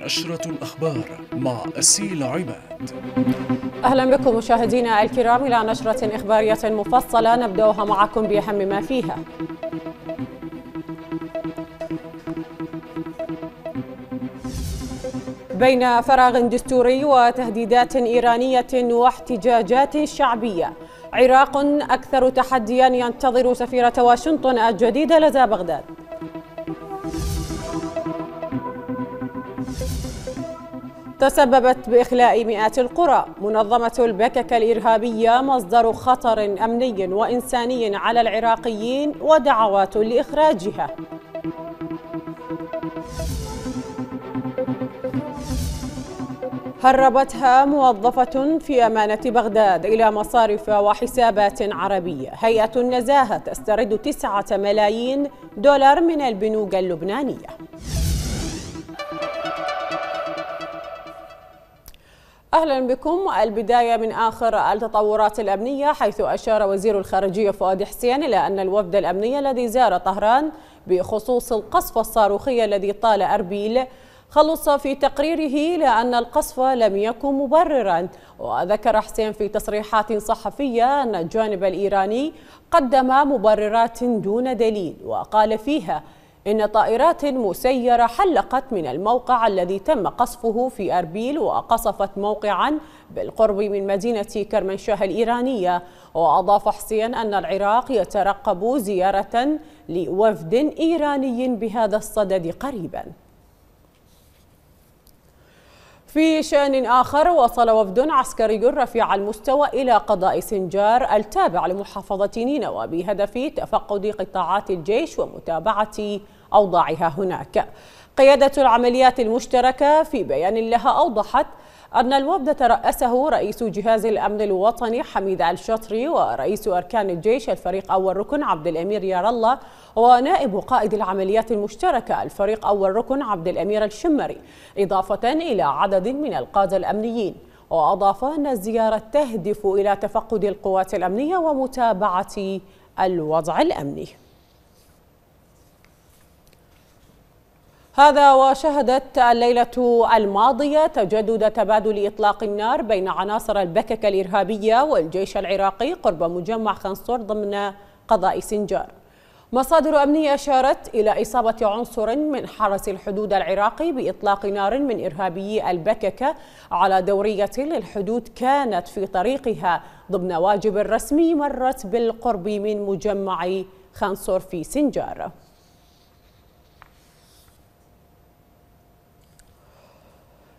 نشرة الأخبار مع أسيل عماد أهلا بكم مشاهدينا الكرام إلى نشرة إخبارية مفصلة نبدأها معكم بأهم ما فيها بين فراغ دستوري وتهديدات إيرانية واحتجاجات شعبية عراق أكثر تحديا ينتظر سفيرة واشنطن الجديدة لدى بغداد تسببت بإخلاء مئات القرى منظمة البكك الإرهابية مصدر خطر أمني وإنساني على العراقيين ودعوات لإخراجها هربتها موظفة في أمانة بغداد إلى مصارف وحسابات عربية هيئة النزاهة تسترد تسعة ملايين دولار من البنوك اللبنانية أهلا بكم البداية من آخر التطورات الأمنية حيث أشار وزير الخارجية فؤاد حسين إلى أن الوفد الأمني الذي زار طهران بخصوص القصف الصاروخي الذي طال أربيل خلص في تقريره لأن القصف لم يكن مبررا وذكر حسين في تصريحات صحفية أن الجانب الإيراني قدم مبررات دون دليل وقال فيها إن طائرات مسيرة حلقت من الموقع الذي تم قصفه في أربيل وقصفت موقعا بالقرب من مدينة كرمنشاه الإيرانية وأضاف حسين أن العراق يترقب زيارة لوفد إيراني بهذا الصدد قريباً في شان آخر وصل وفد عسكري رفيع المستوى إلى قضاء سنجار التابع لمحافظة نينوى بهدف تفقد قطاعات الجيش ومتابعة أوضاعها هناك قيادة العمليات المشتركة في بيان لها أوضحت أن الوفد ترأسه رئيس جهاز الأمن الوطني حميد الشطري ورئيس أركان الجيش الفريق أول ركن عبد الأمير يار الله ونائب قائد العمليات المشتركة الفريق أول ركن عبد الأمير الشمري إضافة إلى عدد من القادة الأمنيين وأضاف أن الزيارة تهدف إلى تفقد القوات الأمنية ومتابعة الوضع الأمني هذا وشهدت الليلة الماضية تجدد تبادل إطلاق النار بين عناصر البكك الإرهابية والجيش العراقي قرب مجمع خنصور ضمن قضاء سنجار مصادر أمنية أشارت إلى إصابة عنصر من حرس الحدود العراقي بإطلاق نار من إرهابي البككة على دورية للحدود كانت في طريقها ضمن واجب رسمي مرت بالقرب من مجمع خنصور في سنجار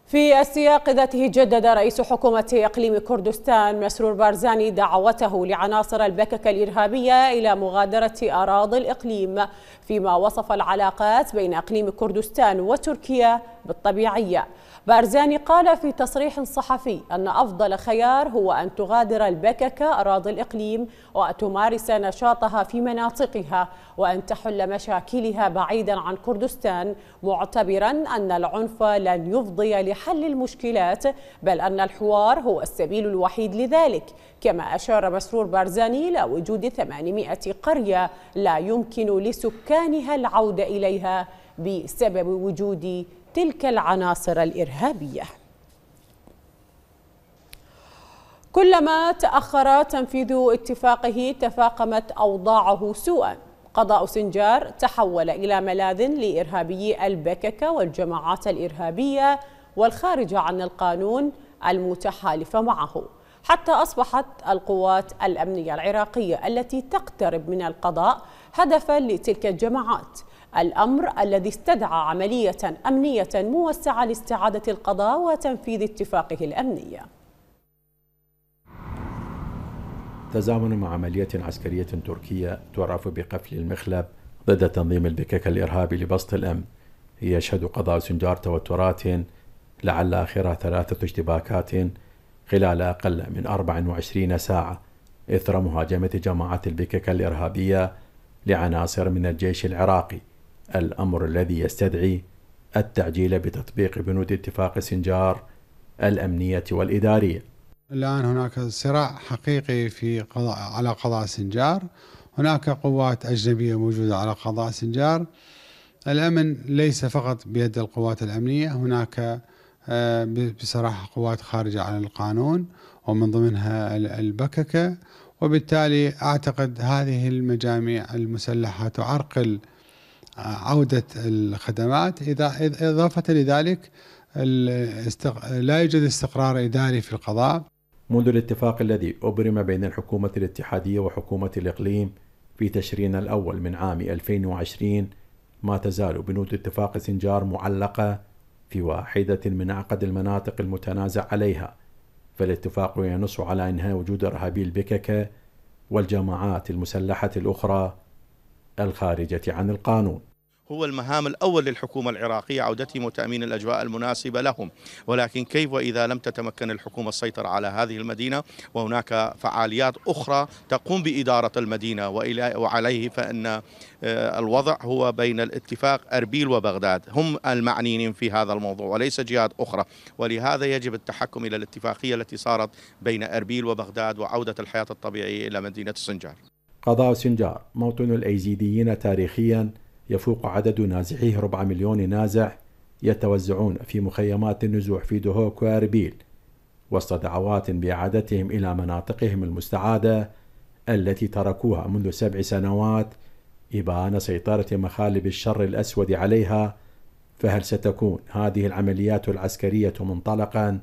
في السياق ذاته جدد رئيس حكومة إقليم كردستان مسرور بارزاني دعوته لعناصر البكك الإرهابية إلى مغادرة أراضي الإقليم فيما وصف العلاقات بين إقليم كردستان وتركيا بالطبيعية بارزاني قال في تصريح صحفي أن أفضل خيار هو أن تغادر البككة أراضي الإقليم وتمارس نشاطها في مناطقها وأن تحل مشاكلها بعيدا عن كردستان معتبرا أن العنف لن يفضي لحل المشكلات بل أن الحوار هو السبيل الوحيد لذلك كما أشار مسرور بارزاني إلى وجود 800 قرية لا يمكن لسكانها العودة إليها بسبب وجود تلك العناصر الإرهابية كلما تأخر تنفيذ اتفاقه تفاقمت أوضاعه سوءا قضاء سنجار تحول إلى ملاذ لإرهابي البككة والجماعات الإرهابية والخارجة عن القانون المتحالفة معه حتى أصبحت القوات الأمنية العراقية التي تقترب من القضاء هدفا لتلك الجماعات الأمر الذي استدعى عملية أمنية موسعة لاستعادة القضاء وتنفيذ اتفاقه الأمنية تزامنا مع عملية عسكرية تركية تعرف بقفل المخلب ضد تنظيم البكك الإرهابي لبسط الأمن يشهد قضاء سنجار توترات لعل آخرها ثلاثة اشتباكات خلال أقل من 24 ساعة إثر مهاجمة جماعة البكك الإرهابية لعناصر من الجيش العراقي الأمر الذي يستدعي التعجيل بتطبيق بنود اتفاق سنجار الأمنية والإدارية الآن هناك صراع حقيقي في قضاء على قضاء سنجار هناك قوات أجنبية موجودة على قضاء سنجار الأمن ليس فقط بيد القوات الأمنية هناك آه، بصراحة قوات خارجة عن القانون ومن ضمنها البككة وبالتالي أعتقد هذه المجاميع المسلحة تعرقل عودة الخدمات إذا إضافة لذلك لا يوجد استقرار إداري في القضاء منذ الاتفاق الذي أبرم بين الحكومة الاتحادية وحكومة الإقليم في تشرين الأول من عام 2020 ما تزال بنود اتفاق سنجار معلقة في واحدة من أعقد المناطق المتنازع عليها فالاتفاق ينص على إنهاء وجود إرهابي البككة والجماعات المسلحة الأخرى الخارجة عن القانون هو المهام الأول للحكومة العراقية عودتهم وتأمين الأجواء المناسبة لهم ولكن كيف وإذا لم تتمكن الحكومة السيطرة على هذه المدينة وهناك فعاليات أخرى تقوم بإدارة المدينة وعليه فإن آه، الوضع هو بين الاتفاق أربيل وبغداد هم المعنيين في هذا الموضوع وليس جهات أخرى ولهذا يجب التحكم إلى الاتفاقية التي صارت بين أربيل وبغداد وعودة الحياة الطبيعية إلى مدينة السنجار قضاء سنجار موطن الأيزيديين تاريخيا يفوق عدد نازحيه ربع مليون نازح يتوزعون في مخيمات النزوح في دهوك وأربيل وسط دعوات بإعادتهم إلى مناطقهم المستعادة التي تركوها منذ سبع سنوات إبان سيطرة مخالب الشر الأسود عليها فهل ستكون هذه العمليات العسكرية منطلقا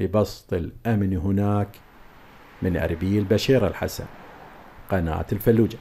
لبسط الأمن هناك؟ من أربيل بشير الحسن قناة الفلوجة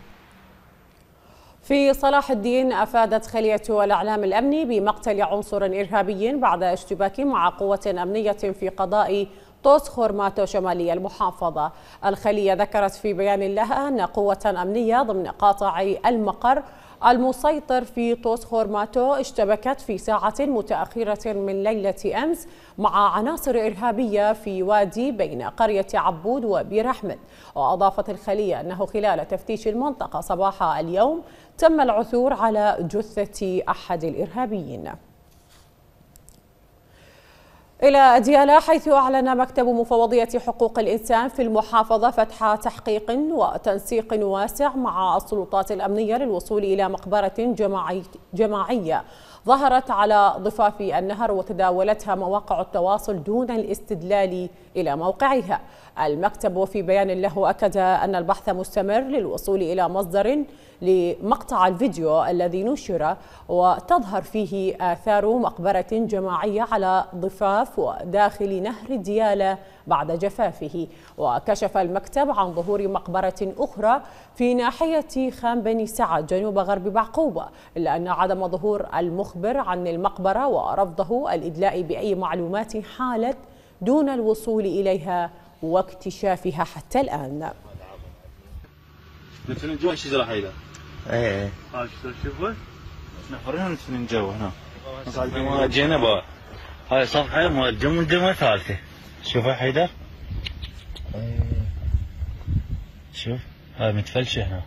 في صلاح الدين أفادت خلية الإعلام الأمني بمقتل عنصر إرهابي بعد اشتباك مع قوة أمنية في قضاء طوس خورماتو شمالي المحافظة الخلية ذكرت في بيان لها أن قوة أمنية ضمن قاطعي المقر المسيطر في طوس خورماتو اشتبكت في ساعة متأخرة من ليلة أمس مع عناصر إرهابية في وادي بين قرية عبود وبير أحمد وأضافت الخلية أنه خلال تفتيش المنطقة صباح اليوم تم العثور على جثة أحد الإرهابيين إلى ديالا حيث أعلن مكتب مفوضية حقوق الإنسان في المحافظة فتح تحقيق وتنسيق واسع مع السلطات الأمنية للوصول إلى مقبرة جماعية ظهرت على ضفاف النهر وتداولتها مواقع التواصل دون الاستدلال إلى موقعها المكتب في بيان له أكد أن البحث مستمر للوصول إلى مصدر لمقطع الفيديو الذي نشر وتظهر فيه آثار مقبرة جماعية على ضفاف وداخل نهر ديالة بعد جفافه وكشف المكتب عن ظهور مقبرة أخرى في ناحية خان بني سعد جنوب غرب بعقوبة إلا أن عدم ظهور المخ المخبر عن المقبرة ورفضه الإدلاء بأي معلومات حالت دون الوصول إليها واكتشافها حتى الآن إيه، إيه. آه، هاي صفحة مال جم ثالثة شوفها حيدر إيه. شوف هاي متفلشة هنا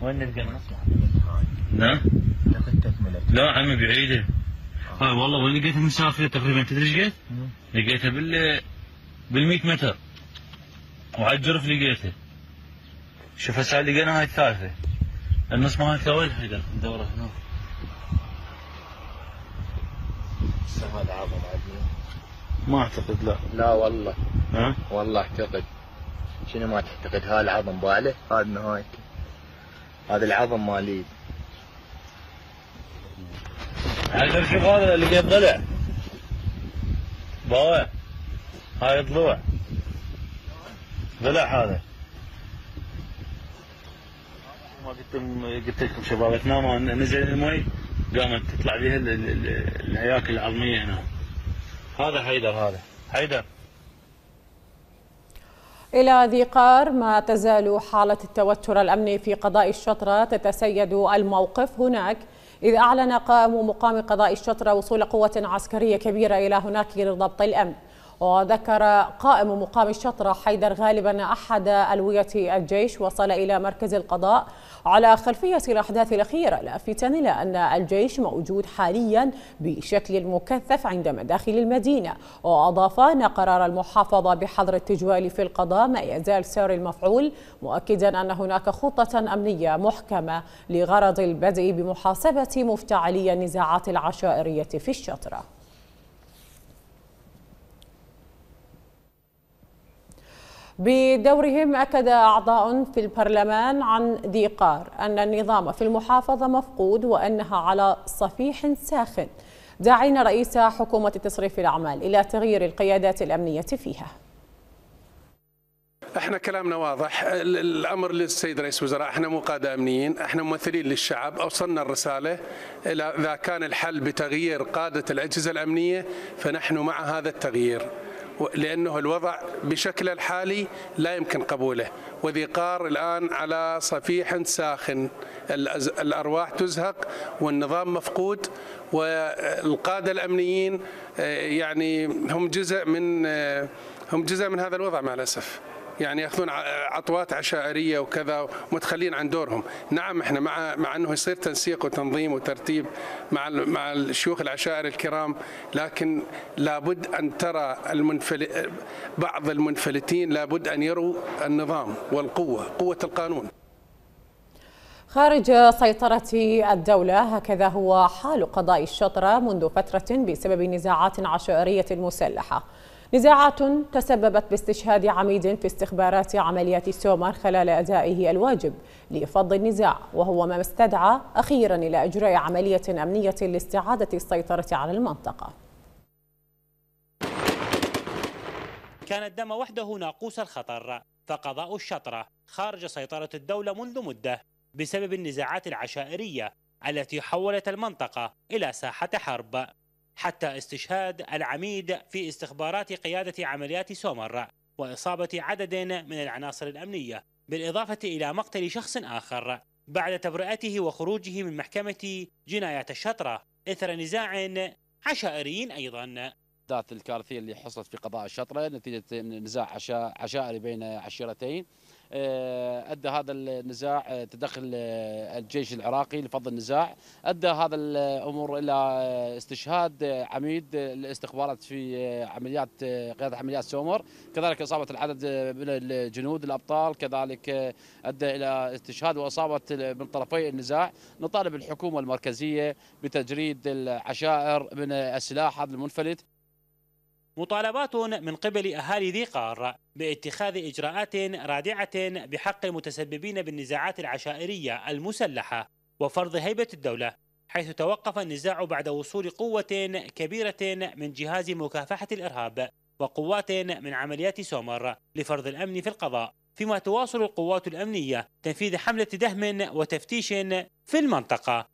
وين نلقى المصلحة؟ نعم لا عمي بعيدة آه. آه، والله وين لقيتها مسافرة تقريبا تدري ايش لقيت؟ لقيتها بال بال 100 متر وعلى الجرف لقيتها شوف هسه لقينا هاي الثالثة النص ما وين حق ندوره هنا هذا عظم ما اعتقد لا لا والله ها؟ والله اعتقد شنو ما تعتقد هاي العظم باله هذا نهايته هذا العظم مالي هذا شوف هذا اللي قد طلع باوع هاي طلوع ضلع هذا ما قلت قلت لكم شباب تناموا نزل المي قامت تطلع بها الهياكل العظميه هنا هذا حيدر هذا حيدر إلى ذي قار ما تزال حالة التوتر الأمني في قضاء الشطرة تتسيد الموقف هناك إذ أعلن قائم مقام قضاء الشطرة وصول قوة عسكرية كبيرة إلى هناك لضبط الأمن وذكر قائم مقام الشطرة حيدر غالبا أحد ألوية الجيش وصل إلى مركز القضاء على خلفية الأحداث الأخيرة لافتا إلى أن الجيش موجود حاليا بشكل مكثف عند مداخل المدينة وأضاف أن قرار المحافظة بحظر التجوال في القضاء ما يزال سار المفعول مؤكدا أن هناك خطة أمنية محكمة لغرض البدء بمحاسبة مفتعلي النزاعات العشائرية في الشطرة بدورهم أكد أعضاء في البرلمان عن ديقار أن النظام في المحافظة مفقود وأنها على صفيح ساخن داعين رئيس حكومة تصريف الأعمال إلى تغيير القيادات الأمنية فيها احنا كلامنا واضح الامر للسيد رئيس الوزراء احنا مو قاده امنيين احنا ممثلين للشعب اوصلنا الرساله اذا كان الحل بتغيير قاده الاجهزه الامنيه فنحن مع هذا التغيير لأنه الوضع بشكل الحالي لا يمكن قبوله وذقار الآن على صفيح ساخن الأرواح تزهق والنظام مفقود والقادة الأمنيين آه، يعني هم جزء من آه، هم جزء من هذا الوضع مع الأسف يعني ياخذون عطوات عشائريه وكذا ومتخلين عن دورهم نعم احنا مع مع انه يصير تنسيق وتنظيم وترتيب مع مع الشيوخ العشائر الكرام لكن لابد ان ترى المنفل بعض المنفلتين لابد ان يروا النظام والقوه قوه القانون خارج سيطرة الدولة هكذا هو حال قضاء الشطرة منذ فترة بسبب نزاعات عشائرية مسلحة نزاعات تسببت باستشهاد عميد في استخبارات عمليات سومر خلال أدائه الواجب لفض النزاع وهو ما استدعى أخيرا إلى إجراء عملية أمنية لاستعادة السيطرة على المنطقة كان الدم وحده ناقوس الخطر فقضاء الشطرة خارج سيطرة الدولة منذ مدة بسبب النزاعات العشائرية التي حولت المنطقة إلى ساحة حرب حتى استشهاد العميد في استخبارات قيادة عمليات سومر وإصابة عدد من العناصر الأمنية بالإضافة إلى مقتل شخص آخر بعد تبرئته وخروجه من محكمة جنايات الشطرة إثر نزاع عشائري أيضا الاحداث الكارثيه اللي حصلت في قضاء الشطره نتيجه نزاع عشائري بين عشيرتين آه، ادى هذا النزاع تدخل آه، الجيش العراقي لفض النزاع ادى هذا الامور الى آه، استشهاد عميد الاستخبارات في عمليات قياده عمليات سومر كذلك اصابه العدد من الجنود الابطال كذلك ادى الى استشهاد واصابه من طرفي النزاع نطالب الحكومه المركزيه بتجريد العشائر من السلاح هذا المنفلت مطالبات من قبل أهالي ذي قار باتخاذ إجراءات رادعة بحق المتسببين بالنزاعات العشائرية المسلحة وفرض هيبة الدولة حيث توقف النزاع بعد وصول قوة كبيرة من جهاز مكافحة الإرهاب وقوات من عمليات سومر لفرض الأمن في القضاء فيما تواصل القوات الأمنية تنفيذ حملة دهم وتفتيش في المنطقة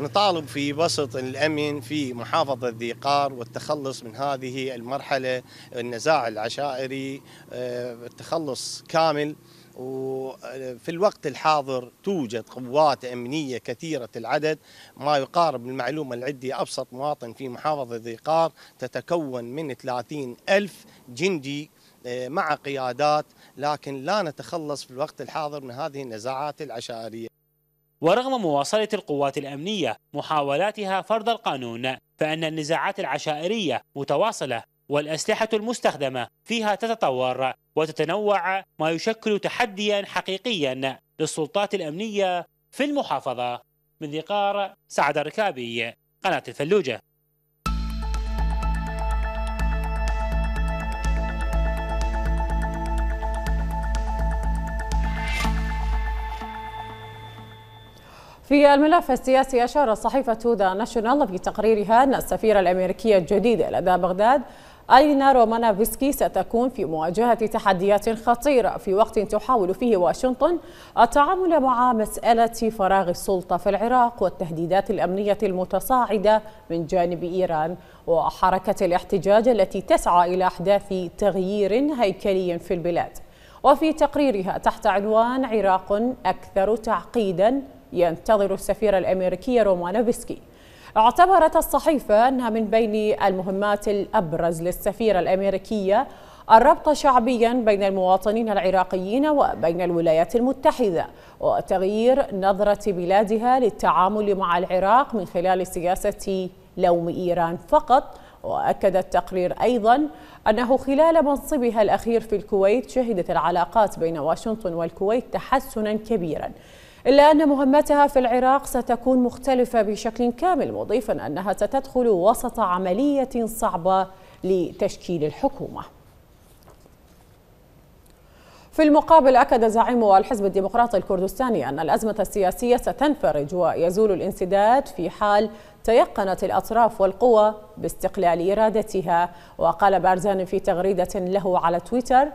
نطالب في بسط الأمن في محافظة ذي قار والتخلص من هذه المرحلة النزاع العشائري آه، التخلص كامل وفي الوقت الحاضر توجد قوات أمنية كثيرة العدد ما يقارب المعلومة العدي أبسط مواطن في محافظة ذي قار تتكون من 30 ألف جندي آه، مع قيادات لكن لا نتخلص في الوقت الحاضر من هذه النزاعات العشائرية ورغم مواصلة القوات الأمنية محاولاتها فرض القانون فإن النزاعات العشائرية متواصلة والأسلحة المستخدمة فيها تتطور وتتنوع ما يشكل تحديا حقيقيا للسلطات الأمنية في المحافظة من ذقار سعد الركابي قناة الفلوجة في الملف السياسي أشارت صحيفة ذا ناشونال في تقريرها أن السفيرة الأمريكية الجديدة لدى بغداد أينا رومانا فيسكي ستكون في مواجهة تحديات خطيرة في وقت تحاول فيه واشنطن التعامل مع مسألة فراغ السلطة في العراق والتهديدات الأمنية المتصاعدة من جانب إيران وحركة الاحتجاج التي تسعى إلى أحداث تغيير هيكلي في البلاد وفي تقريرها تحت عنوان عراق أكثر تعقيداً ينتظر السفير الأمريكي رومانوفسكي اعتبرت الصحيفة أنها من بين المهمات الأبرز للسفيرة الأمريكية الربط شعبيا بين المواطنين العراقيين وبين الولايات المتحدة وتغيير نظرة بلادها للتعامل مع العراق من خلال سياسة لوم إيران فقط وأكد التقرير أيضا أنه خلال منصبها الأخير في الكويت شهدت العلاقات بين واشنطن والكويت تحسنا كبيرا إلا أن مهمتها في العراق ستكون مختلفة بشكل كامل مضيفا أنها ستدخل وسط عملية صعبة لتشكيل الحكومة في المقابل أكد زعيم الحزب الديمقراطي الكردستاني أن الأزمة السياسية ستنفرج ويزول الانسداد في حال تيقنت الأطراف والقوى باستقلال إرادتها وقال بارزان في تغريدة له على تويتر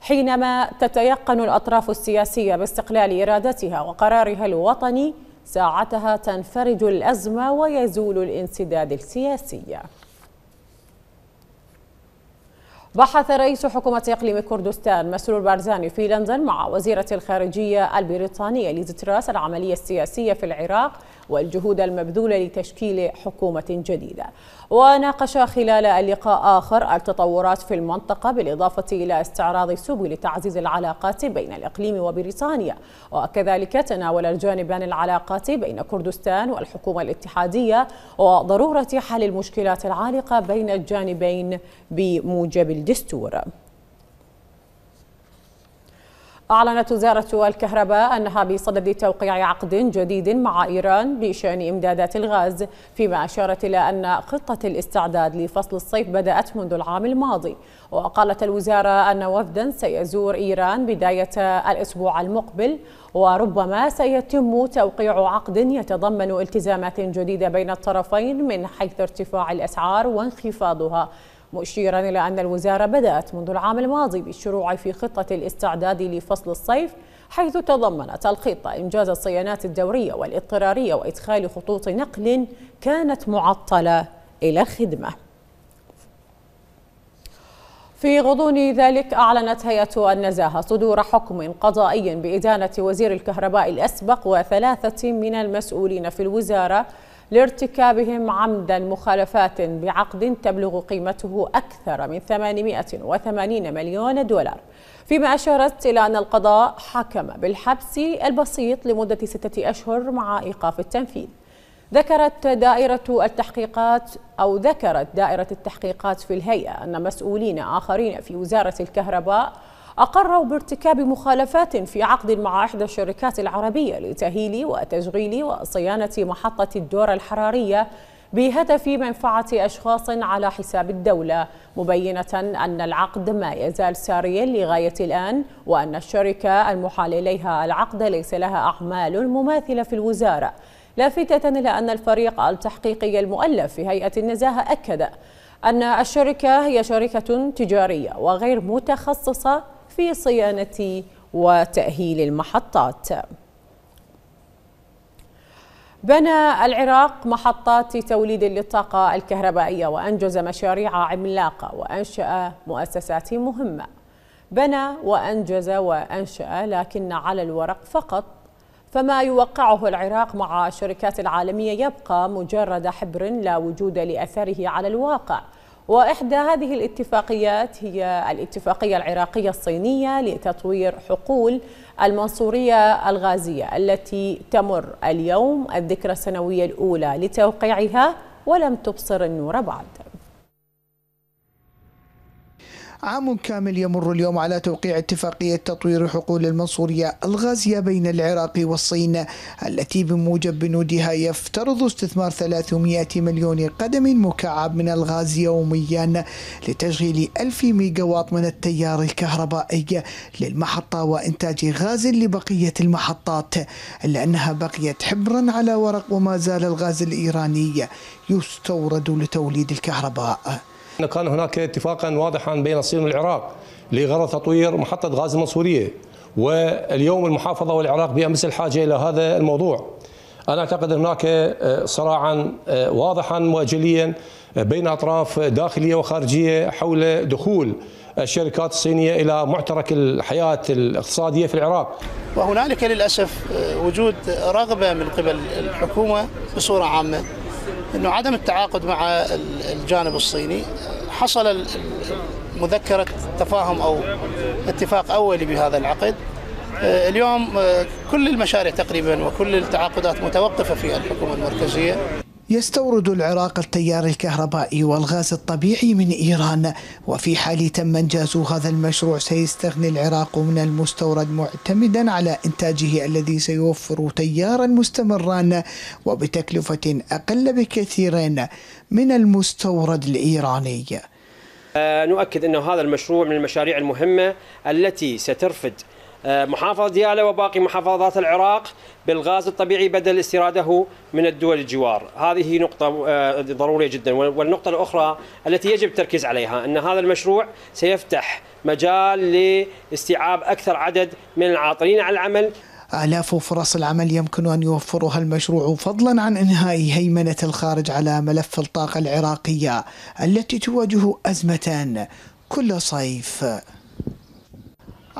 حينما تتيقن الأطراف السياسية باستقلال إرادتها وقرارها الوطني ساعتها تنفرج الأزمة ويزول الانسداد السياسي بحث رئيس حكومة إقليم كردستان مسرور بارزاني في لندن مع وزيرة الخارجية البريطانية تراس العملية السياسية في العراق والجهود المبذولة لتشكيل حكومة جديدة وناقش خلال اللقاء آخر التطورات في المنطقة بالإضافة إلى استعراض سبل تعزيز العلاقات بين الإقليم وبريطانيا وكذلك تناول الجانبان العلاقات بين كردستان والحكومة الاتحادية وضرورة حل المشكلات العالقة بين الجانبين بموجب الدستور أعلنت وزارة الكهرباء أنها بصدد توقيع عقد جديد مع إيران بشأن إمدادات الغاز فيما أشارت إلى أن خطة الاستعداد لفصل الصيف بدأت منذ العام الماضي وقالت الوزارة أن وفدا سيزور إيران بداية الأسبوع المقبل وربما سيتم توقيع عقد يتضمن التزامات جديدة بين الطرفين من حيث ارتفاع الأسعار وانخفاضها مشيرا إلى أن الوزارة بدأت منذ العام الماضي بالشروع في خطة الاستعداد لفصل الصيف حيث تضمنت الخطة إنجاز الصيانات الدورية والاضطرارية وإدخال خطوط نقل كانت معطلة إلى خدمة في غضون ذلك أعلنت هيئة النزاهة صدور حكم قضائي بإدانة وزير الكهرباء الأسبق وثلاثة من المسؤولين في الوزارة لارتكابهم عمدا مخالفات بعقد تبلغ قيمته أكثر من 880 مليون دولار فيما أشارت إلى أن القضاء حكم بالحبس البسيط لمدة ستة أشهر مع إيقاف التنفيذ ذكرت دائرة التحقيقات أو ذكرت دائرة التحقيقات في الهيئة أن مسؤولين آخرين في وزارة الكهرباء أقروا بارتكاب مخالفات في عقد مع إحدى الشركات العربية لتهيل وتشغيل وصيانة محطة الدورة الحرارية بهدف منفعة أشخاص على حساب الدولة مبينة أن العقد ما يزال ساريا لغاية الآن وأن الشركة المحال إليها العقد ليس لها أعمال مماثلة في الوزارة لافتة إلى أن الفريق التحقيقي المؤلف في هيئة النزاهة أكد أن الشركة هي شركة تجارية وغير متخصصة في صيانة وتأهيل المحطات بنى العراق محطات توليد للطاقة الكهربائية وأنجز مشاريع عملاقة وأنشأ مؤسسات مهمة بنى وأنجز وأنشأ لكن على الورق فقط فما يوقعه العراق مع الشركات العالمية يبقى مجرد حبر لا وجود لأثره على الواقع وإحدى هذه الاتفاقيات هي الاتفاقية العراقية الصينية لتطوير حقول المنصورية الغازية التي تمر اليوم الذكرى السنوية الأولى لتوقيعها ولم تبصر النور بعد عام كامل يمر اليوم على توقيع اتفاقية تطوير حقول المنصورية الغازية بين العراق والصين التي بموجب بنودها يفترض استثمار 300 مليون قدم مكعب من الغاز يوميا لتشغيل 1000 ميجاوات من التيار الكهربائي للمحطة وإنتاج غاز لبقية المحطات إلا أنها بقيت حبرا على ورق وما زال الغاز الإيراني يستورد لتوليد الكهرباء كان هناك اتفاقا واضحا بين الصين والعراق لغرض تطوير محطة غاز المنصورية واليوم المحافظة والعراق بأمس الحاجة إلى هذا الموضوع أنا أعتقد هناك آه، صراعا آه، واضحا وجليا آه، بين أطراف داخلية وخارجية حول دخول الشركات الصينية إلى معترك الحياة الاقتصادية في العراق وهنالك للأسف وجود رغبة من قبل الحكومة بصورة عامة انه عدم التعاقد مع الجانب الصيني حصل مذكره تفاهم او اتفاق اولي بهذا العقد آه، اليوم آه، كل المشاريع تقريبا وكل التعاقدات متوقفه في الحكومه المركزيه يستورد العراق التيار الكهربائي والغاز الطبيعي من إيران وفي حال تم إنجاز هذا المشروع سيستغني العراق من المستورد معتمدا على إنتاجه الذي سيوفر تيارا مستمرا وبتكلفة أقل بكثير من المستورد الإيراني آه، نؤكد أن هذا المشروع من المشاريع المهمة التي سترفد آه، محافظة ديالى وباقي محافظات العراق بالغاز الطبيعي بدل استيراده من الدول الجوار هذه نقطة آه، ضرورية جدا والنقطة الأخرى التي يجب التركيز عليها أن هذا المشروع سيفتح مجال لاستيعاب أكثر عدد من العاطلين عن العمل آلاف فرص العمل يمكن أن يوفرها المشروع فضلا عن إنهاء هيمنة الخارج على ملف الطاقة العراقية التي تواجه أزمة كل صيف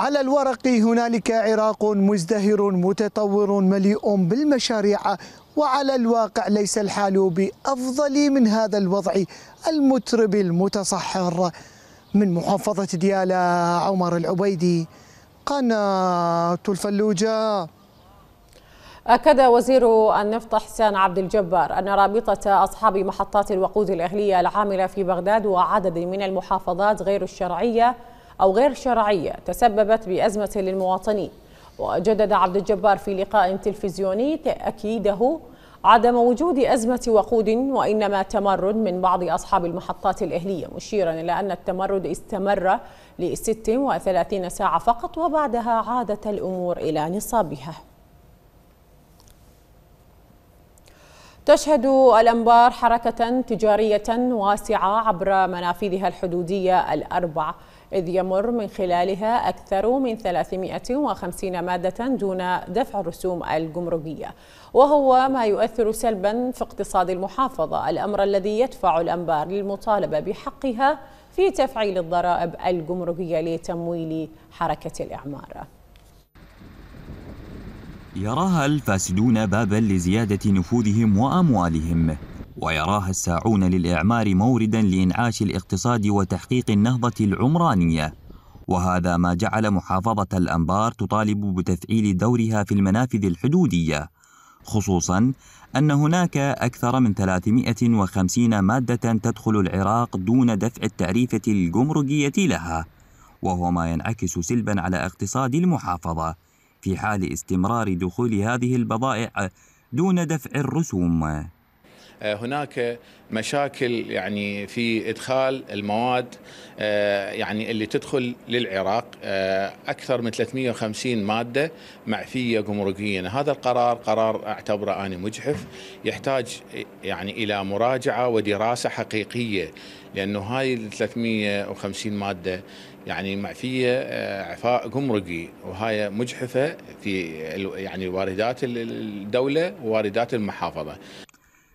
على الورق هنالك عراق مزدهر متطور مليء بالمشاريع وعلى الواقع ليس الحال بافضل من هذا الوضع المترب المتصحر من محافظه ديالى عمر العبيدي قناه الفلوجه أكد وزير النفط حسان عبد الجبار أن رابطة أصحاب محطات الوقود الأهلية العاملة في بغداد وعدد من المحافظات غير الشرعية أو غير شرعية تسببت بأزمة للمواطنين وجدد عبد الجبار في لقاء تلفزيوني تأكيده عدم وجود أزمة وقود وإنما تمرد من بعض أصحاب المحطات الأهلية مشيرا إلى أن التمرد استمر ل 36 ساعة فقط وبعدها عادت الأمور إلى نصابها تشهد الأنبار حركة تجارية واسعة عبر منافذها الحدودية الأربع إذ يمر من خلالها أكثر من 350 مادة دون دفع الرسوم الجمركية وهو ما يؤثر سلبا في اقتصاد المحافظة الأمر الذي يدفع الأنبار للمطالبة بحقها في تفعيل الضرائب الجمركية لتمويل حركة الإعمار يراها الفاسدون بابا لزيادة نفوذهم وأموالهم ويراها الساعون للإعمار موردا لإنعاش الاقتصاد وتحقيق النهضة العمرانية وهذا ما جعل محافظة الأنبار تطالب بتفعيل دورها في المنافذ الحدودية خصوصا أن هناك أكثر من 350 مادة تدخل العراق دون دفع التعريفة الجمركية لها وهو ما ينعكس سلبا على اقتصاد المحافظة في حال استمرار دخول هذه البضائع دون دفع الرسوم آه، هناك مشاكل يعني في ادخال المواد آه، يعني اللي تدخل للعراق آه، اكثر من 350 ماده معفيه جمركيا هذا القرار قرار اعتبره انا مجحف يحتاج يعني الى مراجعه ودراسه حقيقيه لانه هاي ال 350 ماده يعني معفيه اعفاء جمركي وهاي مجحفه في يعني واردات الدوله وواردات المحافظه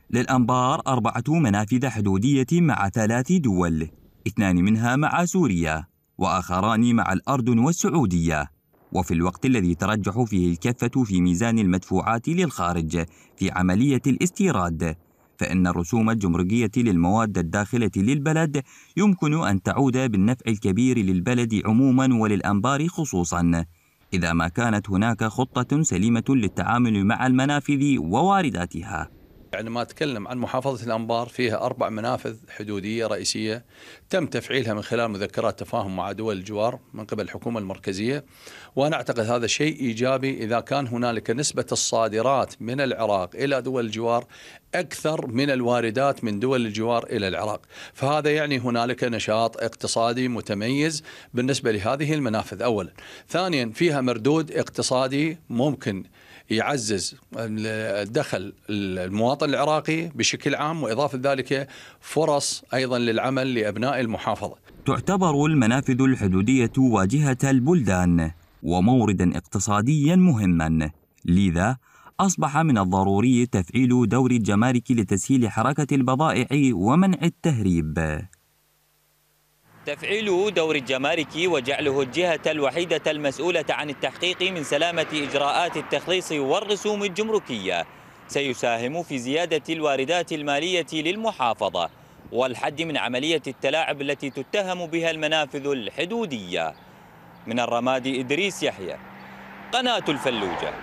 للأنبار أربعة منافذ حدودية مع ثلاث دول اثنان منها مع سوريا وآخران مع الأردن والسعودية وفي الوقت الذي ترجح فيه الكفة في ميزان المدفوعات للخارج في عملية الاستيراد فإن الرسوم الجمركية للمواد الداخلة للبلد يمكن أن تعود بالنفع الكبير للبلد عموما وللأنبار خصوصا إذا ما كانت هناك خطة سليمة للتعامل مع المنافذ ووارداتها يعني ما أتكلم عن محافظة الأنبار فيها أربع منافذ حدودية رئيسية تم تفعيلها من خلال مذكرات تفاهم مع دول الجوار من قبل الحكومة المركزية وأنا أعتقد هذا شيء إيجابي إذا كان هنالك نسبة الصادرات من العراق إلى دول الجوار أكثر من الواردات من دول الجوار إلى العراق فهذا يعني هنالك نشاط اقتصادي متميز بالنسبة لهذه المنافذ أولا ثانيا فيها مردود اقتصادي ممكن يعزز دخل المواطن العراقي بشكل عام وإضافة ذلك فرص أيضا للعمل لأبناء المحافظة تعتبر المنافذ الحدودية واجهة البلدان وموردا اقتصاديا مهما لذا أصبح من الضروري تفعيل دور الجمارك لتسهيل حركة البضائع ومنع التهريب تفعيل دور الجمارك وجعله الجهة الوحيدة المسؤولة عن التحقيق من سلامة إجراءات التخليص والرسوم الجمركية سيساهم في زيادة الواردات المالية للمحافظة والحد من عملية التلاعب التي تتهم بها المنافذ الحدودية من الرماد إدريس يحيى قناة الفلوجة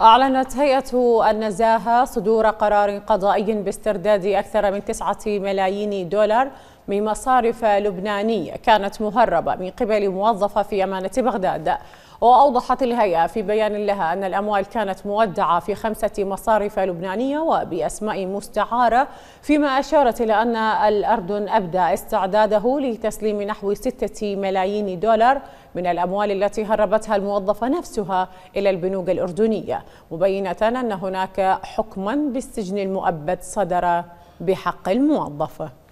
أعلنت هيئة النزاهة صدور قرار قضائي باسترداد أكثر من 9 ملايين دولار من مصارف لبنانية كانت مهربة من قبل موظفة في أمانة بغداد وأوضحت الهيئة في بيان لها أن الأموال كانت مودعة في خمسة مصارف لبنانية وبأسماء مستعارة فيما أشارت إلى أن الأردن أبدى استعداده لتسليم نحو ستة ملايين دولار من الأموال التي هربتها الموظفة نفسها إلى البنوك الأردنية مبينة أن هناك حكما بالسجن المؤبد صدر بحق الموظفه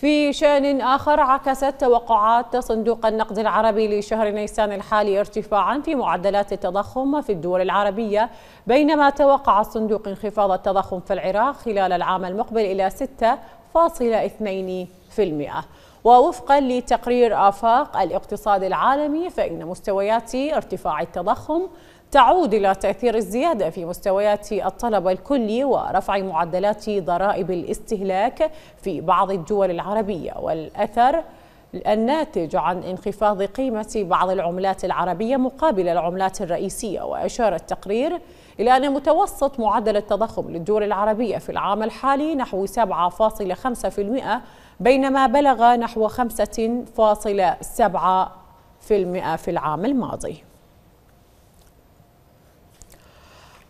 في شان آخر عكست توقعات صندوق النقد العربي لشهر نيسان الحالي ارتفاعا في معدلات التضخم في الدول العربية بينما توقع الصندوق انخفاض التضخم في العراق خلال العام المقبل إلى 6.2% ووفقا لتقرير آفاق الاقتصاد العالمي فإن مستويات ارتفاع التضخم تعود إلى تأثير الزيادة في مستويات الطلب الكلي ورفع معدلات ضرائب الاستهلاك في بعض الدول العربية والأثر الناتج عن انخفاض قيمة بعض العملات العربية مقابل العملات الرئيسية وأشار التقرير إلى أن متوسط معدل التضخم للدول العربية في العام الحالي نحو 7.5% بينما بلغ نحو 5.7% في العام الماضي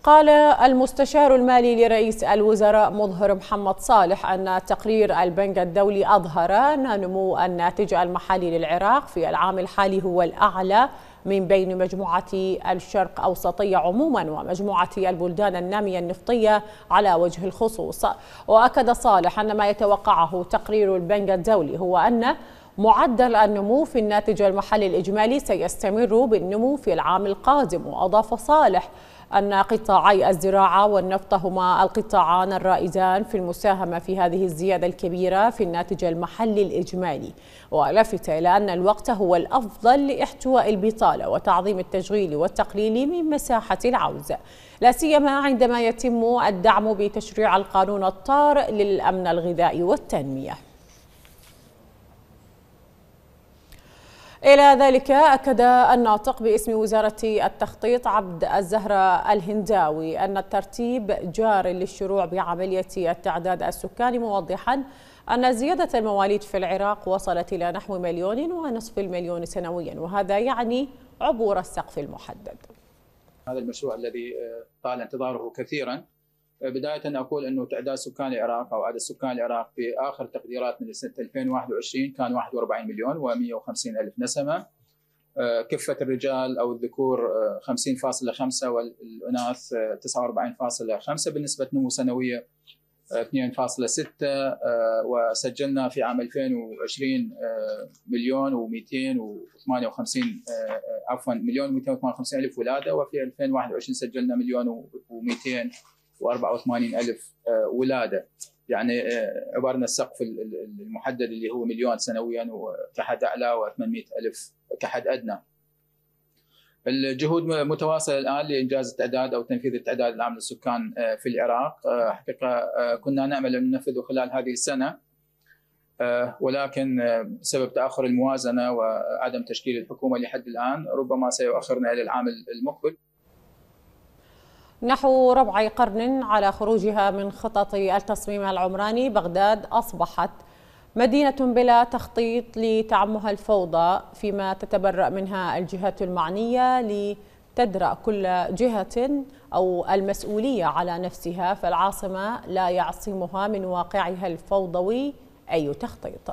قال المستشار المالي لرئيس الوزراء مظهر محمد صالح أن تقرير البنك الدولي أظهر أن نمو الناتج المحلي للعراق في العام الحالي هو الأعلى من بين مجموعة الشرق أوسطية عموما ومجموعة البلدان النامية النفطية على وجه الخصوص وأكد صالح أن ما يتوقعه تقرير البنك الدولي هو أن معدل النمو في الناتج المحلي الإجمالي سيستمر بالنمو في العام القادم وأضاف صالح أن قطاعي الزراعة والنفط هما القطاعان الرائدان في المساهمة في هذه الزيادة الكبيرة في الناتج المحلي الإجمالي ولفت إلى أن الوقت هو الأفضل لإحتواء البطالة وتعظيم التشغيل والتقليل من مساحة العوز لا سيما عندما يتم الدعم بتشريع القانون الطارئ للأمن الغذائي والتنمية إلى ذلك أكد الناطق باسم وزارة التخطيط عبد الزهرة الهنداوي أن الترتيب جار للشروع بعملية التعداد السكاني موضحا أن زيادة المواليد في العراق وصلت إلى نحو مليون ونصف المليون سنويا وهذا يعني عبور السقف المحدد هذا المشروع الذي آه، طال انتظاره كثيرا بدايه اقول انه تعداد سكان العراق او عدد سكان العراق في اخر تقديرات من سنه 2021 كان 41 مليون و150 الف نسمه آه، كفه الرجال او الذكور 50.5 آه، والاناث 49.5 آه، بالنسبه نمو سنويه 2.6 وسجلنا في عام 2020 مليون و258 عفوا مليون و258 الف ولاده وفي 2021 سجلنا مليون و200 ألف آه، ولاده يعني آه، عبرنا السقف المحدد اللي هو مليون سنويا كحد اعلى و800 الف كحد ادنى. الجهود متواصله الان لانجاز التعداد او تنفيذ التعداد العام للسكان آه، في العراق، حقيقه كنا نامل ان ننفذه خلال هذه السنه ولكن بسبب تاخر الموازنه وعدم تشكيل الحكومه لحد الان ربما سيؤخرنا الى العام المقبل. نحو ربع قرن على خروجها من خطط التصميم العمراني بغداد أصبحت مدينة بلا تخطيط لتعمها الفوضى فيما تتبرأ منها الجهات المعنية لتدرأ كل جهة أو المسؤولية على نفسها فالعاصمة لا يعصمها من واقعها الفوضوي أي تخطيط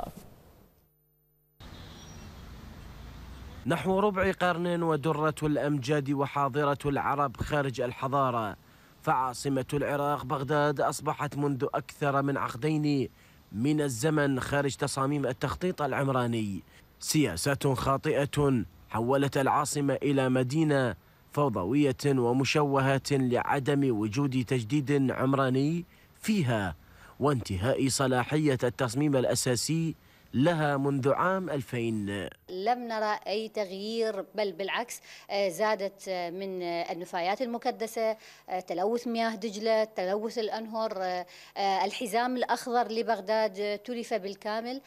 نحو ربع قرن ودرة الأمجاد وحاضرة العرب خارج الحضارة فعاصمة العراق بغداد أصبحت منذ أكثر من عقدين من الزمن خارج تصاميم التخطيط العمراني سياسات خاطئة حولت العاصمة إلى مدينة فوضوية ومشوهة لعدم وجود تجديد عمراني فيها وانتهاء صلاحية التصميم الأساسي لها منذ عام 2000 لم نرى أي تغيير بل بالعكس آه، زادت آه، من آه، النفايات المكدسة تلوث مياه دجلة تلوث الأنهر الحزام الأخضر لبغداد تلف بالكامل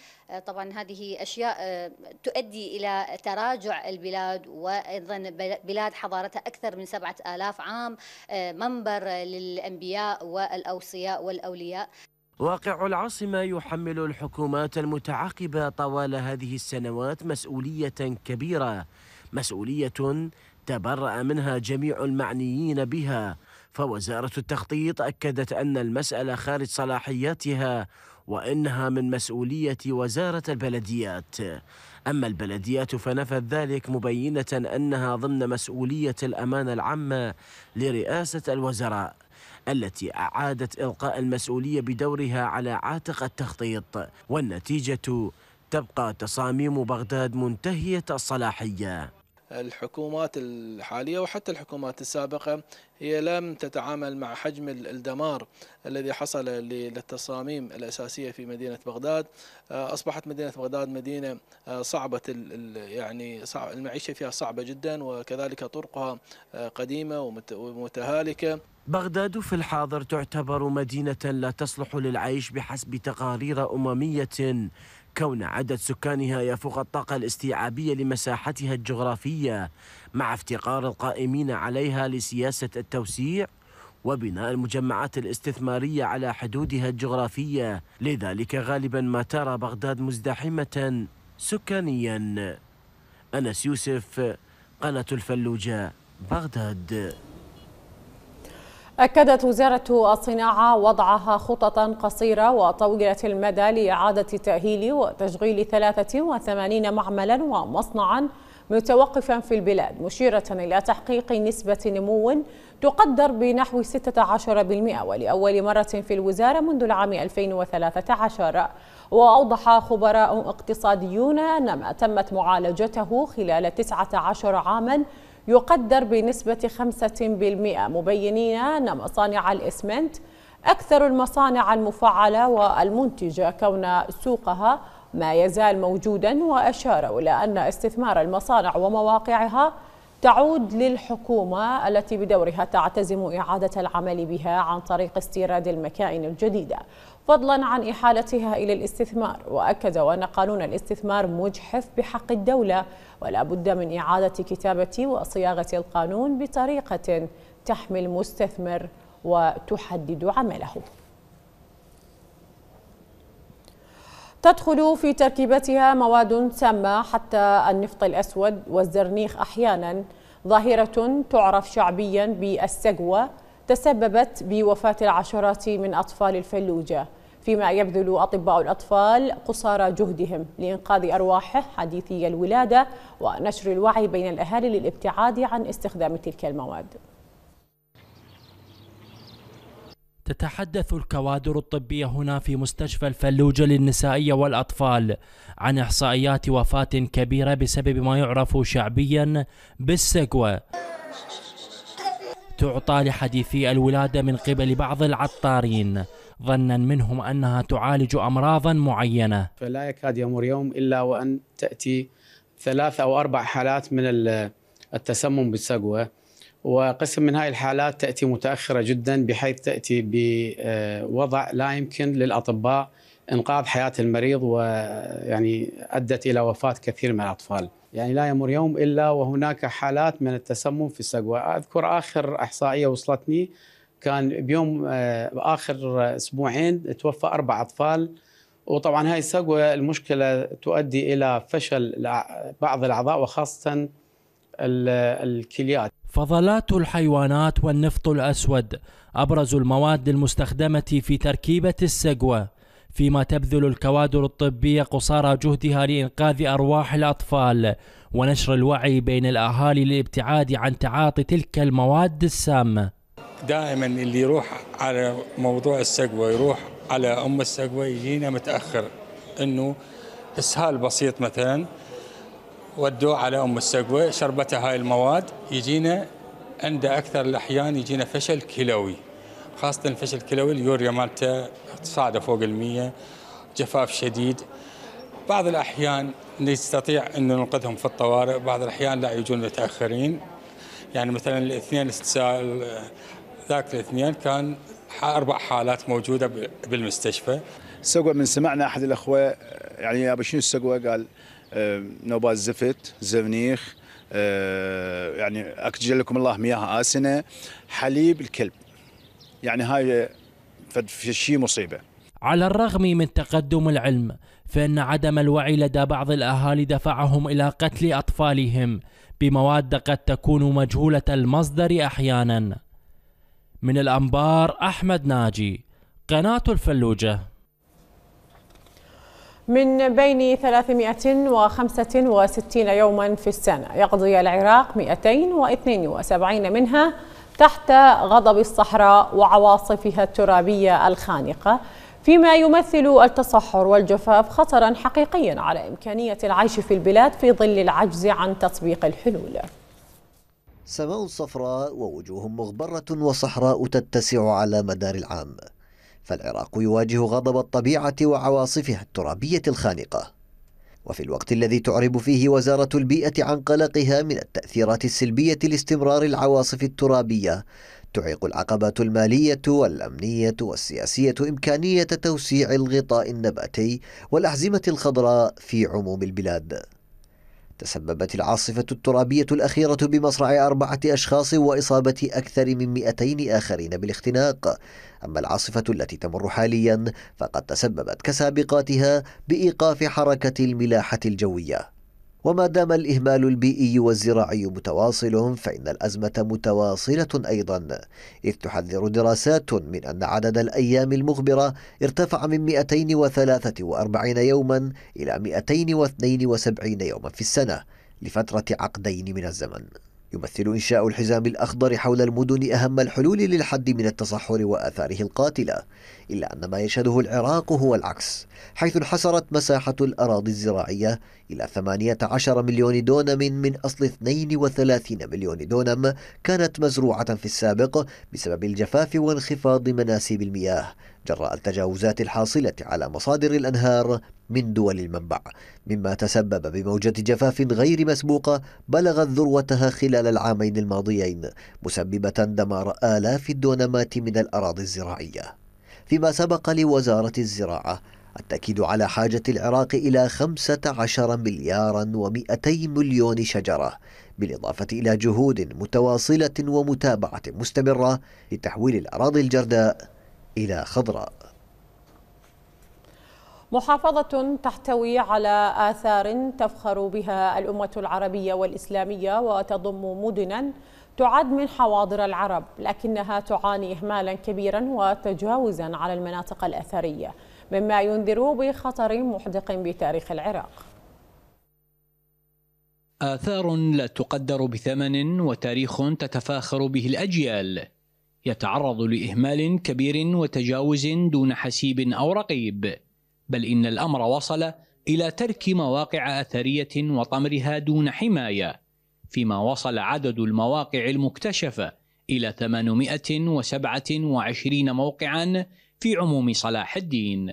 طبعا هذه أشياء تؤدي إلى تراجع البلاد وأيضا بلاد حضارتها أكثر من سبعة آلاف عام منبر للأنبياء والأوصياء والأولياء واقع العاصمة يحمل الحكومات المتعاقبة طوال هذه السنوات مسؤولية كبيرة مسؤولية تبرأ منها جميع المعنيين بها فوزارة التخطيط أكدت أن المسألة خارج صلاحياتها وإنها من مسؤولية وزارة البلديات أما البلديات فنفت ذلك مبينة أنها ضمن مسؤولية الأمانة العامة لرئاسة الوزراء التي أعادت إلقاء المسؤولية بدورها على عاتق التخطيط والنتيجة تبقى تصاميم بغداد منتهية الصلاحية الحكومات الحالية وحتى الحكومات السابقة هي لم تتعامل مع حجم الدمار الذي حصل للتصاميم الأساسية في مدينة بغداد آه، أصبحت مدينة بغداد مدينة آه، صعبة يعني المعيشة فيها صعبة جدا وكذلك طرقها آه، قديمة ومتهالكة بغداد في الحاضر تعتبر مدينة لا تصلح للعيش بحسب تقارير أممية كون عدد سكانها يفوق الطاقة الاستيعابية لمساحتها الجغرافية مع افتقار القائمين عليها لسياسة التوسيع وبناء المجمعات الاستثمارية على حدودها الجغرافية لذلك غالبا ما ترى بغداد مزدحمة سكانيا أنس يوسف قناة الفلوجة بغداد أكدت وزارة الصناعة وضعها خططا قصيرة وطويلة المدى لإعادة تأهيل وتشغيل 83 معملا ومصنعا متوقفا في البلاد مشيرة إلى تحقيق نسبة نمو تقدر بنحو 16% ولأول مرة في الوزارة منذ العام 2013 وأوضح خبراء اقتصاديون أن ما تمت معالجته خلال 19 عاماً يقدر بنسبة 5% مبينين أن مصانع الإسمنت أكثر المصانع المفعلة والمنتجة كون سوقها ما يزال موجودا وأشاروا إلى أن استثمار المصانع ومواقعها تعود للحكومة التي بدورها تعتزم إعادة العمل بها عن طريق استيراد المكائن الجديدة فضلا عن إحالتها إلى الاستثمار وأكد أن قانون الاستثمار مجحف بحق الدولة ولا بد من إعادة كتابة وصياغة القانون بطريقة تحمي المستثمر وتحدد عمله تدخل في تركيبتها مواد سامة حتى النفط الأسود والزرنيخ أحيانا ظاهرة تعرف شعبيا بالسجوة تسببت بوفاة العشرات من أطفال الفلوجة فيما يبذل أطباء الأطفال قصارى جهدهم لإنقاذ أرواح حديثي الولادة ونشر الوعي بين الأهالي للابتعاد عن استخدام تلك المواد تتحدث الكوادر الطبية هنا في مستشفى الفلوجة للنسائية والأطفال عن إحصائيات وفاة كبيرة بسبب ما يعرف شعبيا بالسقوة تعطى لحديثي الولادة من قبل بعض العطارين ظنا منهم انها تعالج امراضا معينه. فلا يكاد يمر يوم الا وان تاتي ثلاث او اربع حالات من التسمم بالسقوه وقسم من هذه الحالات تاتي متاخره جدا بحيث تاتي بوضع آه، لا يمكن للاطباء انقاذ حياه المريض ويعني ادت الى وفاه كثير من الاطفال. يعني لا يمر يوم الا وهناك حالات من التسمم في السقوى، اذكر اخر احصائيه وصلتني كان بيوم آه، باخر اسبوعين توفى اربع اطفال وطبعا هاي السقوه المشكله تؤدي الى فشل بعض الاعضاء وخاصه الكليات فضلات الحيوانات والنفط الاسود ابرز المواد المستخدمه في تركيبه السقوه فيما تبذل الكوادر الطبيه قصارى جهدها لانقاذ ارواح الاطفال ونشر الوعي بين الاهالي للابتعاد عن تعاطي تلك المواد السامه دائما اللي يروح على موضوع السقوة يروح على أم السقوة يجينا متأخر أنه إسهال بسيط مثلا ودوه على أم السقوة شربته هاي المواد يجينا عند أكثر الأحيان يجينا فشل كلوي خاصة الفشل الكلوي اليوريا مالته صاعدة فوق المية جفاف شديد بعض الأحيان نستطيع أن ننقذهم في الطوارئ بعض الأحيان لا يجون متأخرين يعني مثلا الاثنين ذاك الاثنين كان اربع حالات موجوده بالمستشفى سقوى من سمعنا احد الاخوه يعني يا شنو السقوى قال آه، نوبات زفت زفنيخ آه، يعني اكجل لكم الله مياه اسنه حليب الكلب يعني هاي في شيء مصيبه على الرغم من تقدم العلم فإن عدم الوعي لدى بعض الأهالي دفعهم إلى قتل أطفالهم بمواد قد تكون مجهولة المصدر أحياناً من الأنبار أحمد ناجي قناة الفلوجة من بين 365 يوما في السنة يقضي العراق 272 منها تحت غضب الصحراء وعواصفها الترابية الخانقة فيما يمثل التصحر والجفاف خطرا حقيقيا على إمكانية العيش في البلاد في ظل العجز عن تطبيق الحلول سماء صفراء ووجوه مغبرة وصحراء تتسع على مدار العام فالعراق يواجه غضب الطبيعة وعواصفها الترابية الخانقة وفي الوقت الذي تعرب فيه وزارة البيئة عن قلقها من التأثيرات السلبية لاستمرار العواصف الترابية تعيق العقبات المالية والأمنية والسياسية إمكانية توسيع الغطاء النباتي والأحزمة الخضراء في عموم البلاد تسببت العاصفة الترابية الأخيرة بمصرع أربعة أشخاص وإصابة أكثر من 200 آخرين بالاختناق أما العاصفة التي تمر حاليا فقد تسببت كسابقاتها بإيقاف حركة الملاحة الجوية وما دام الإهمال البيئي والزراعي متواصل فإن الأزمة متواصلة أيضا إذ تحذر دراسات من أن عدد الأيام المغبرة ارتفع من 243 يوما إلى 272 يوما في السنة لفترة عقدين من الزمن يمثل إنشاء الحزام الأخضر حول المدن أهم الحلول للحد من التصحر وآثاره القاتلة إلا أن ما يشهده العراق هو العكس حيث انحسرت مساحة الأراضي الزراعية إلى 18 مليون دونم من أصل 32 مليون دونم كانت مزروعة في السابق بسبب الجفاف وانخفاض مناسيب المياه جراء التجاوزات الحاصلة على مصادر الأنهار من دول المنبع مما تسبب بموجة جفاف غير مسبوقة بلغت ذروتها خلال العامين الماضيين مسببة دمار آلاف الدونمات من الأراضي الزراعية فيما سبق لوزارة الزراعة التأكيد على حاجة العراق إلى 15 مليارا و200 مليون شجرة بالإضافة إلى جهود متواصلة ومتابعة مستمرة لتحويل الأراضي الجرداء إلى خضراء محافظة تحتوي على آثار تفخر بها الأمة العربية والإسلامية وتضم مدنا تعد من حواضر العرب لكنها تعاني إهمالا كبيرا وتجاوزا على المناطق الأثرية مما ينذر بخطر محدق بتاريخ العراق آثار لا تقدر بثمن وتاريخ تتفاخر به الأجيال يتعرض لاهمال كبير وتجاوز دون حسيب او رقيب بل ان الامر وصل الى ترك مواقع اثريه وطمرها دون حمايه فيما وصل عدد المواقع المكتشفه الى 827 موقعا في عموم صلاح الدين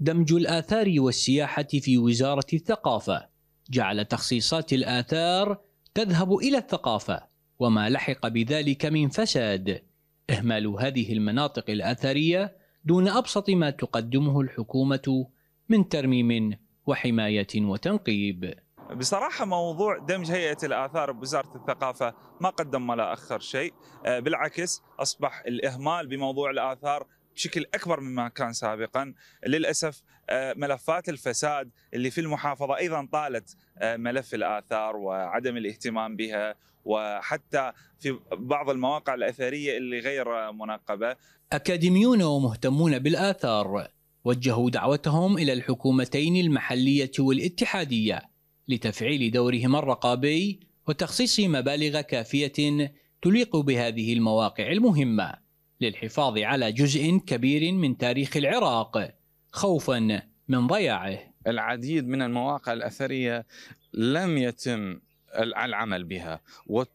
دمج الآثار والسياحة في وزارة الثقافة جعل تخصيصات الآثار تذهب إلى الثقافة وما لحق بذلك من فساد إهمال هذه المناطق الأثرية دون أبسط ما تقدمه الحكومة من ترميم وحماية وتنقيب بصراحة موضوع دمج هيئة الآثار بوزارة الثقافة ما قدم ولا أخر شيء آه، بالعكس أصبح الإهمال بموضوع الآثار بشكل اكبر مما كان سابقا للاسف آه، ملفات الفساد اللي في المحافظه ايضا طالت آه، ملف الاثار وعدم الاهتمام بها وحتى في بعض المواقع الأثرية اللي غير مناقبه. أكاديميون ومهتمون بالآثار وجهوا دعوتهم إلى الحكومتين المحلية والاتحادية لتفعيل دورهما الرقابي وتخصيص مبالغ كافية تليق بهذه المواقع المهمة للحفاظ على جزء كبير من تاريخ العراق خوفا من ضياعه العديد من المواقع الأثرية لم يتم العمل بها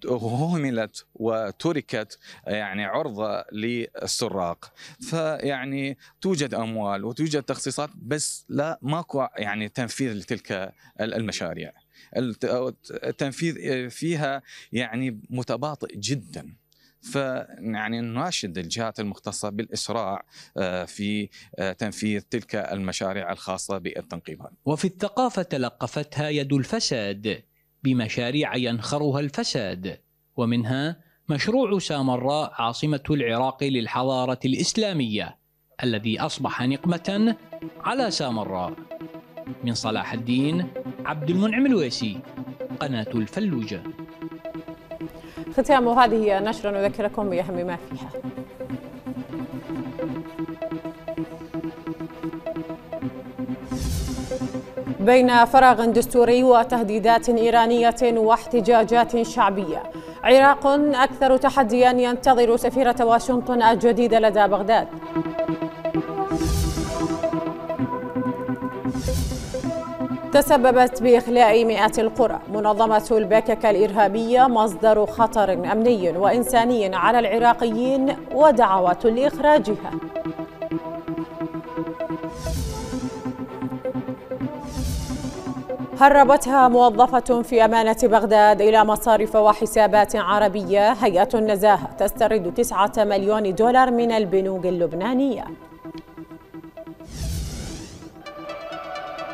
وهملت وتركت يعني عرضة للسراق فيعني توجد أموال وتوجد تخصيصات بس لا ماكو يعني تنفيذ لتلك المشاريع التنفيذ فيها يعني متباطئ جدا فيعني نناشد الجهات المختصه بالاسراع آه، في آه، تنفيذ تلك المشاريع الخاصه بالتنقيبات. وفي الثقافه تلقفتها يد الفساد بمشاريع ينخرها الفساد ومنها مشروع سامراء عاصمة العراق للحضارة الإسلامية الذي أصبح نقمة على سامراء من صلاح الدين عبد المنعم الويسي قناة الفلوجة ختام هذه نشر نذكركم بأهم ما فيها بين فراغ دستوري وتهديدات إيرانية واحتجاجات شعبية عراق أكثر تحديا ينتظر سفيرة واشنطن الجديدة لدى بغداد تسببت بإخلاء مئات القرى منظمة الباكك الإرهابية مصدر خطر أمني وإنساني على العراقيين ودعوات لإخراجها هربتها موظفة في أمانة بغداد إلى مصارف وحسابات عربية هيئة النزاهة تسترد 9 مليون دولار من البنوك اللبنانية